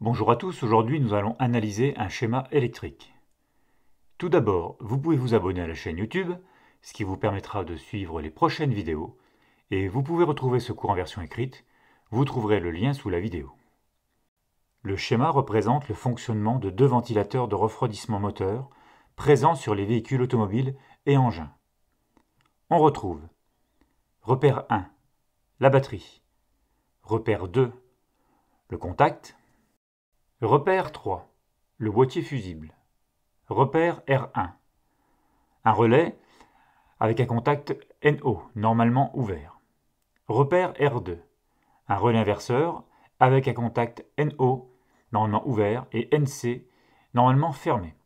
Bonjour à tous, aujourd'hui nous allons analyser un schéma électrique. Tout d'abord, vous pouvez vous abonner à la chaîne YouTube, ce qui vous permettra de suivre les prochaines vidéos, et vous pouvez retrouver ce cours en version écrite, vous trouverez le lien sous la vidéo. Le schéma représente le fonctionnement de deux ventilateurs de refroidissement moteur présents sur les véhicules automobiles et engins. On retrouve Repère 1, la batterie. Repère 2, le contact. Repère 3. Le boîtier fusible. Repère R1. Un relais avec un contact NO, normalement ouvert. Repère R2. Un relais inverseur avec un contact NO, normalement ouvert, et NC, normalement fermé.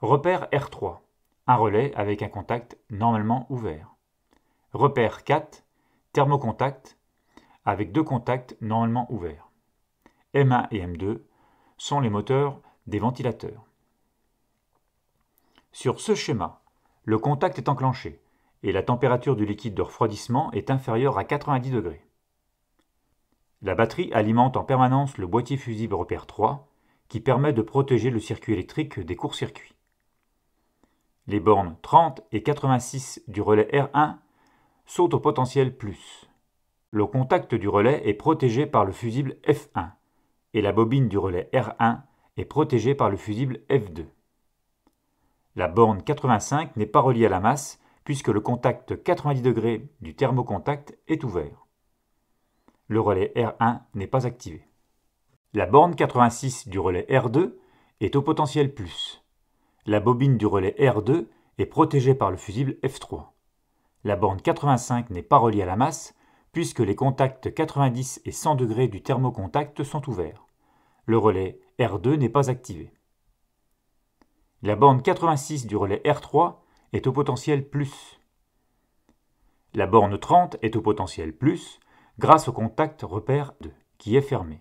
Repère R3. Un relais avec un contact normalement ouvert. Repère 4. Thermocontact avec deux contacts normalement ouverts. M1 et M2 sont les moteurs des ventilateurs. Sur ce schéma, le contact est enclenché et la température du liquide de refroidissement est inférieure à 90 degrés. La batterie alimente en permanence le boîtier fusible repère 3 qui permet de protéger le circuit électrique des courts-circuits. Les bornes 30 et 86 du relais R1 sont au potentiel plus. Le contact du relais est protégé par le fusible F1 et la bobine du relais R1 est protégée par le fusible F2. La borne 85 n'est pas reliée à la masse puisque le contact 90 degrés du thermocontact est ouvert. Le relais R1 n'est pas activé. La borne 86 du relais R2 est au potentiel plus. La bobine du relais R2 est protégée par le fusible F3. La borne 85 n'est pas reliée à la masse puisque les contacts 90 et 100 degrés du thermocontact sont ouverts. Le relais R2 n'est pas activé. La borne 86 du relais R3 est au potentiel plus. La borne 30 est au potentiel plus grâce au contact repère 2 qui est fermé.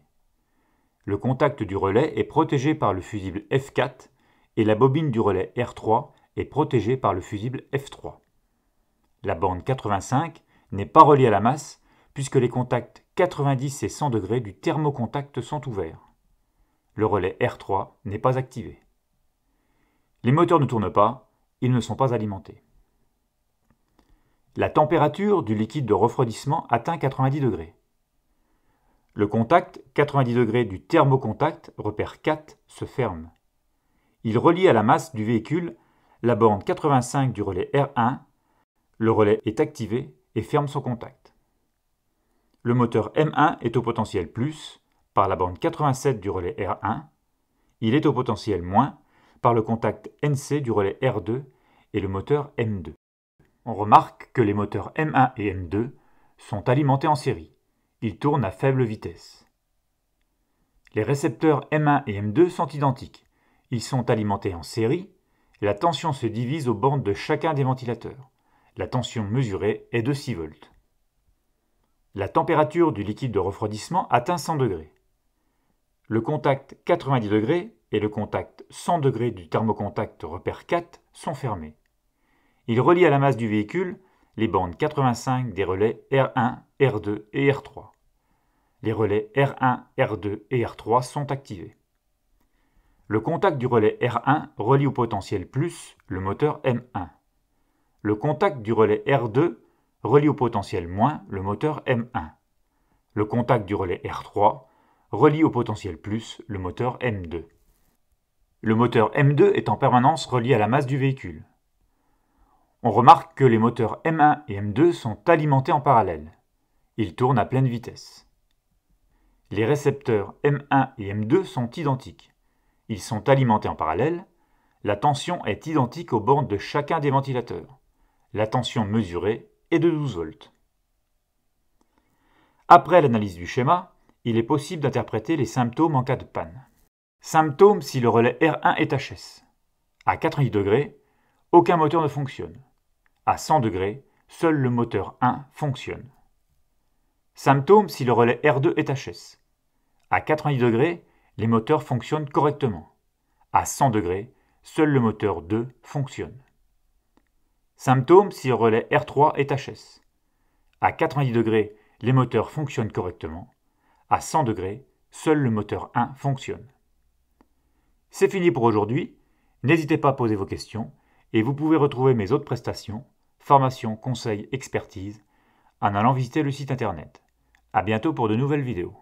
Le contact du relais est protégé par le fusible F4 et la bobine du relais R3 est protégée par le fusible F3. La borne 85 n'est pas relié à la masse, puisque les contacts 90 et 100 degrés du thermocontact sont ouverts. Le relais R3 n'est pas activé. Les moteurs ne tournent pas, ils ne sont pas alimentés. La température du liquide de refroidissement atteint 90 degrés. Le contact 90 degrés du thermocontact, repère 4, se ferme. Il relie à la masse du véhicule la borne 85 du relais R1. Le relais est activé et ferme son contact. Le moteur M1 est au potentiel plus par la bande 87 du relais R1, il est au potentiel moins par le contact NC du relais R2 et le moteur M2. On remarque que les moteurs M1 et M2 sont alimentés en série. Ils tournent à faible vitesse. Les récepteurs M1 et M2 sont identiques. Ils sont alimentés en série la tension se divise aux bandes de chacun des ventilateurs. La tension mesurée est de 6 volts. La température du liquide de refroidissement atteint 100 degrés. Le contact 90 degrés et le contact 100 degrés du thermocontact repère 4 sont fermés. Il relie à la masse du véhicule les bandes 85 des relais R1, R2 et R3. Les relais R1, R2 et R3 sont activés. Le contact du relais R1 relie au potentiel plus le moteur M1 le contact du relais R2 relie au potentiel moins le moteur M1. Le contact du relais R3 relie au potentiel plus le moteur M2. Le moteur M2 est en permanence relié à la masse du véhicule. On remarque que les moteurs M1 et M2 sont alimentés en parallèle. Ils tournent à pleine vitesse. Les récepteurs M1 et M2 sont identiques. Ils sont alimentés en parallèle. La tension est identique aux bornes de chacun des ventilateurs. La tension mesurée est de 12 volts. Après l'analyse du schéma, il est possible d'interpréter les symptômes en cas de panne. Symptômes si le relais R1 est HS. À 90 degrés, aucun moteur ne fonctionne. À 100 degrés, seul le moteur 1 fonctionne. Symptôme si le relais R2 est HS. À 90 degrés, les moteurs fonctionnent correctement. À 100 degrés, seul le moteur 2 fonctionne. Symptômes si relais R3 est HS. À 90 degrés, les moteurs fonctionnent correctement. À 100 degrés, seul le moteur 1 fonctionne. C'est fini pour aujourd'hui. N'hésitez pas à poser vos questions et vous pouvez retrouver mes autres prestations, formations, conseils, expertise, en allant visiter le site internet. À bientôt pour de nouvelles vidéos.